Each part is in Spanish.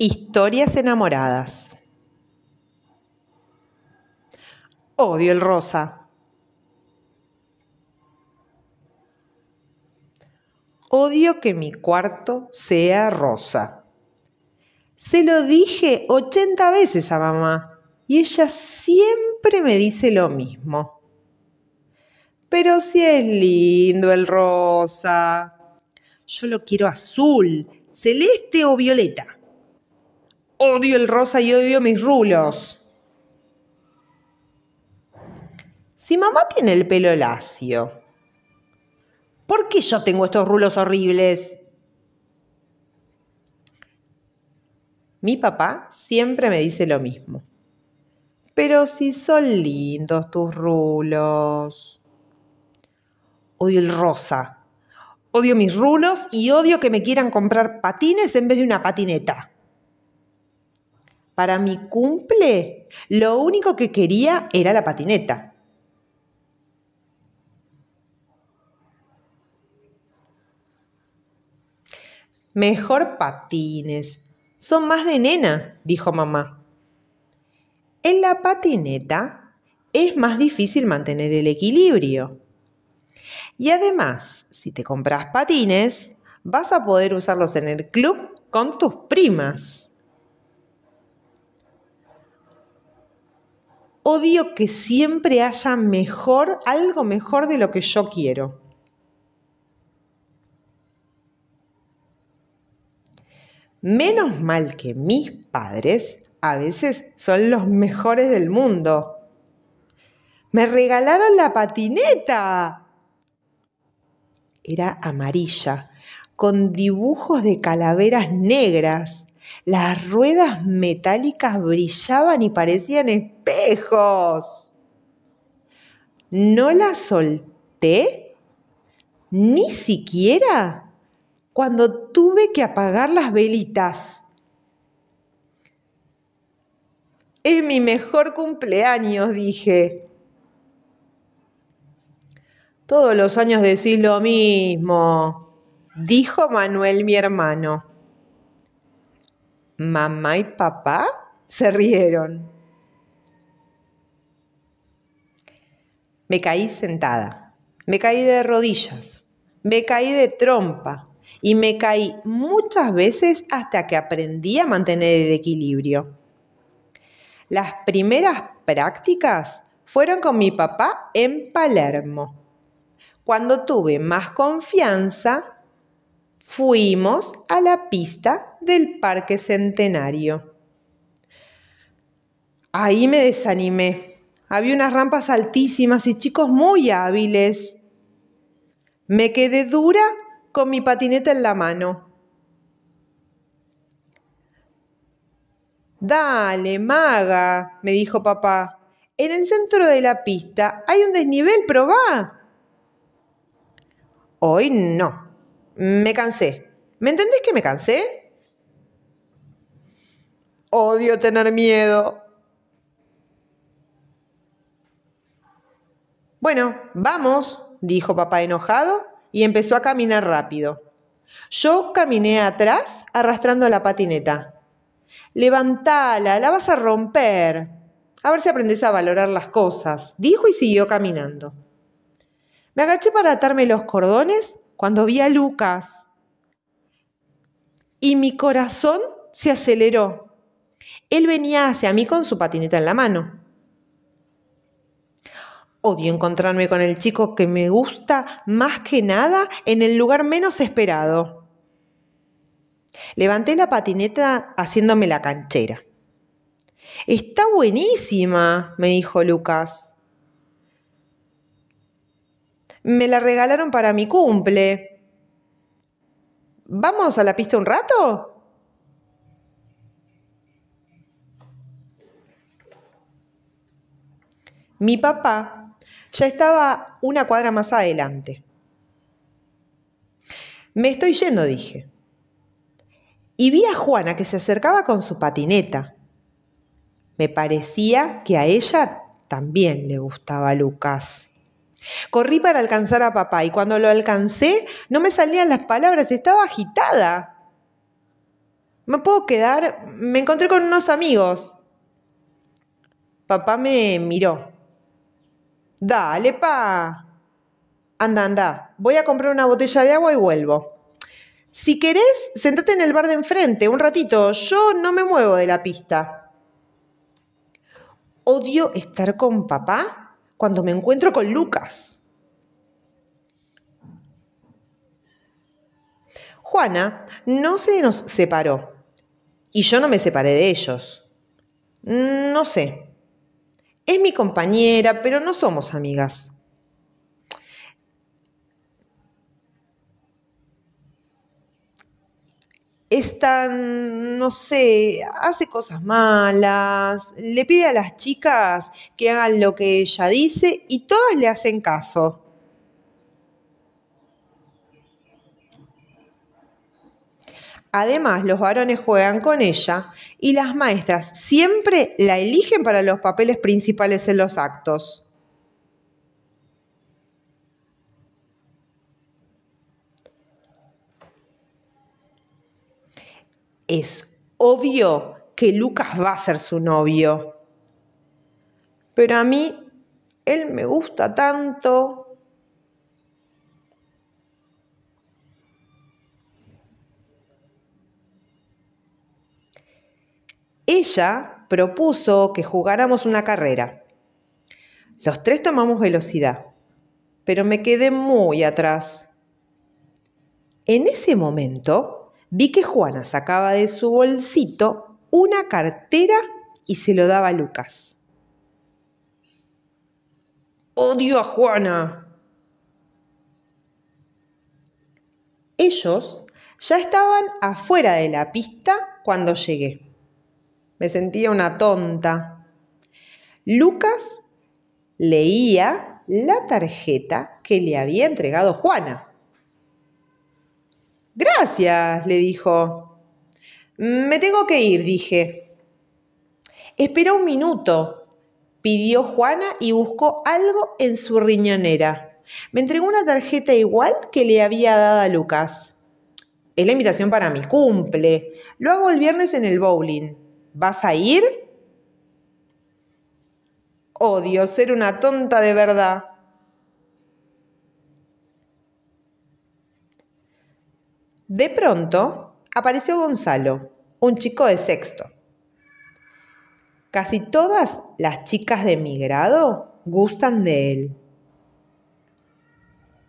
Historias enamoradas. Odio el rosa. Odio que mi cuarto sea rosa. Se lo dije 80 veces a mamá y ella siempre me dice lo mismo. Pero si es lindo el rosa. Yo lo quiero azul, celeste o violeta. Odio el rosa y odio mis rulos. Si mamá tiene el pelo lacio, ¿por qué yo tengo estos rulos horribles? Mi papá siempre me dice lo mismo. Pero si son lindos tus rulos. Odio el rosa. Odio mis rulos y odio que me quieran comprar patines en vez de una patineta para mi cumple, lo único que quería era la patineta. Mejor patines. Son más de nena, dijo mamá. En la patineta es más difícil mantener el equilibrio. Y además, si te compras patines, vas a poder usarlos en el club con tus primas. odio que siempre haya mejor, algo mejor de lo que yo quiero. Menos mal que mis padres a veces son los mejores del mundo. Me regalaron la patineta. Era amarilla, con dibujos de calaveras negras. Las ruedas metálicas brillaban y parecían espejos. No las solté ni siquiera cuando tuve que apagar las velitas. Es mi mejor cumpleaños, dije. Todos los años decís lo mismo, dijo Manuel mi hermano mamá y papá se rieron. Me caí sentada, me caí de rodillas, me caí de trompa y me caí muchas veces hasta que aprendí a mantener el equilibrio. Las primeras prácticas fueron con mi papá en Palermo. Cuando tuve más confianza, fuimos a la pista del Parque Centenario. Ahí me desanimé. Había unas rampas altísimas y chicos muy hábiles. Me quedé dura con mi patineta en la mano. Dale, maga, me dijo papá. En el centro de la pista hay un desnivel, probá. Hoy no, me cansé. ¿Me entendés que me cansé? Odio tener miedo. Bueno, vamos, dijo papá enojado y empezó a caminar rápido. Yo caminé atrás arrastrando la patineta. Levantala, la vas a romper. A ver si aprendes a valorar las cosas, dijo y siguió caminando. Me agaché para atarme los cordones cuando vi a Lucas y mi corazón se aceleró. Él venía hacia mí con su patineta en la mano. Odio encontrarme con el chico que me gusta más que nada en el lugar menos esperado. Levanté la patineta haciéndome la canchera. Está buenísima, me dijo Lucas. Me la regalaron para mi cumple. ¿Vamos a la pista un rato? Mi papá ya estaba una cuadra más adelante. Me estoy yendo, dije. Y vi a Juana que se acercaba con su patineta. Me parecía que a ella también le gustaba Lucas. Corrí para alcanzar a papá y cuando lo alcancé no me salían las palabras, estaba agitada. Me puedo quedar, me encontré con unos amigos. Papá me miró. Dale, pa. Anda, anda, voy a comprar una botella de agua y vuelvo. Si querés, sentate en el bar de enfrente un ratito, yo no me muevo de la pista. Odio estar con papá cuando me encuentro con Lucas. Juana no se nos separó y yo no me separé de ellos. No sé. Es mi compañera, pero no somos amigas. Está, no sé, hace cosas malas, le pide a las chicas que hagan lo que ella dice y todas le hacen caso. Además, los varones juegan con ella y las maestras siempre la eligen para los papeles principales en los actos. Es obvio que Lucas va a ser su novio. Pero a mí, él me gusta tanto. Ella propuso que jugáramos una carrera. Los tres tomamos velocidad, pero me quedé muy atrás. En ese momento, Vi que Juana sacaba de su bolsito una cartera y se lo daba a Lucas. Odio a Juana. Ellos ya estaban afuera de la pista cuando llegué. Me sentía una tonta. Lucas leía la tarjeta que le había entregado Juana. Gracias, le dijo. Me tengo que ir, dije. Espera un minuto, pidió Juana y buscó algo en su riñonera. Me entregó una tarjeta igual que le había dado a Lucas. Es la invitación para mi cumple. Lo hago el viernes en el bowling. ¿Vas a ir? Odio ser una tonta de verdad. De pronto apareció Gonzalo, un chico de sexto. Casi todas las chicas de mi grado gustan de él.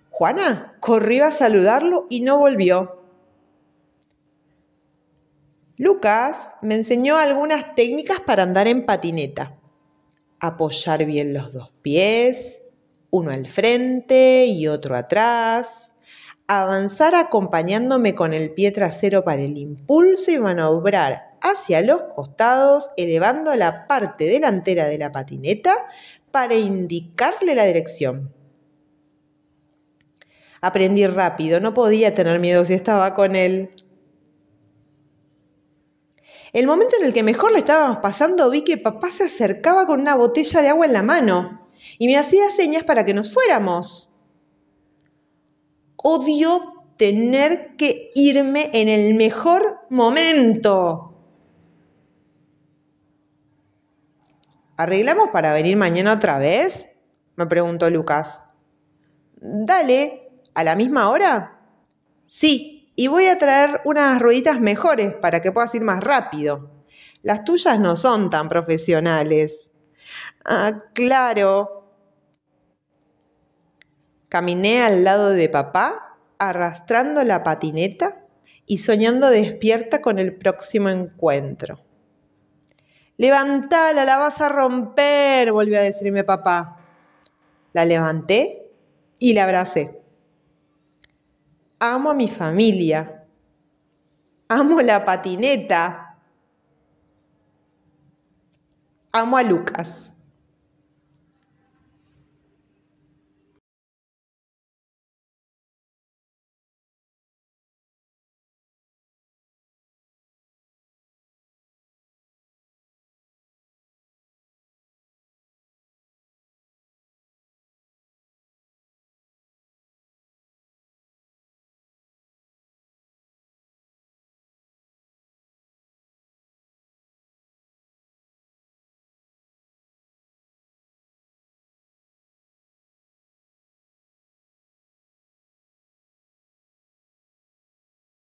Juana corrió a saludarlo y no volvió. Lucas me enseñó algunas técnicas para andar en patineta. Apoyar bien los dos pies, uno al frente y otro atrás avanzar acompañándome con el pie trasero para el impulso y manobrar hacia los costados, elevando la parte delantera de la patineta para indicarle la dirección. Aprendí rápido, no podía tener miedo si estaba con él. El momento en el que mejor le estábamos pasando, vi que papá se acercaba con una botella de agua en la mano y me hacía señas para que nos fuéramos. Odio tener que irme en el mejor momento. ¿Arreglamos para venir mañana otra vez? Me preguntó Lucas. Dale, ¿a la misma hora? Sí, y voy a traer unas rueditas mejores para que puedas ir más rápido. Las tuyas no son tan profesionales. Ah, claro, Caminé al lado de papá, arrastrando la patineta y soñando despierta con el próximo encuentro. Levantala, la vas a romper, volvió a decirme papá. La levanté y la abracé. Amo a mi familia. Amo la patineta. Amo a Lucas.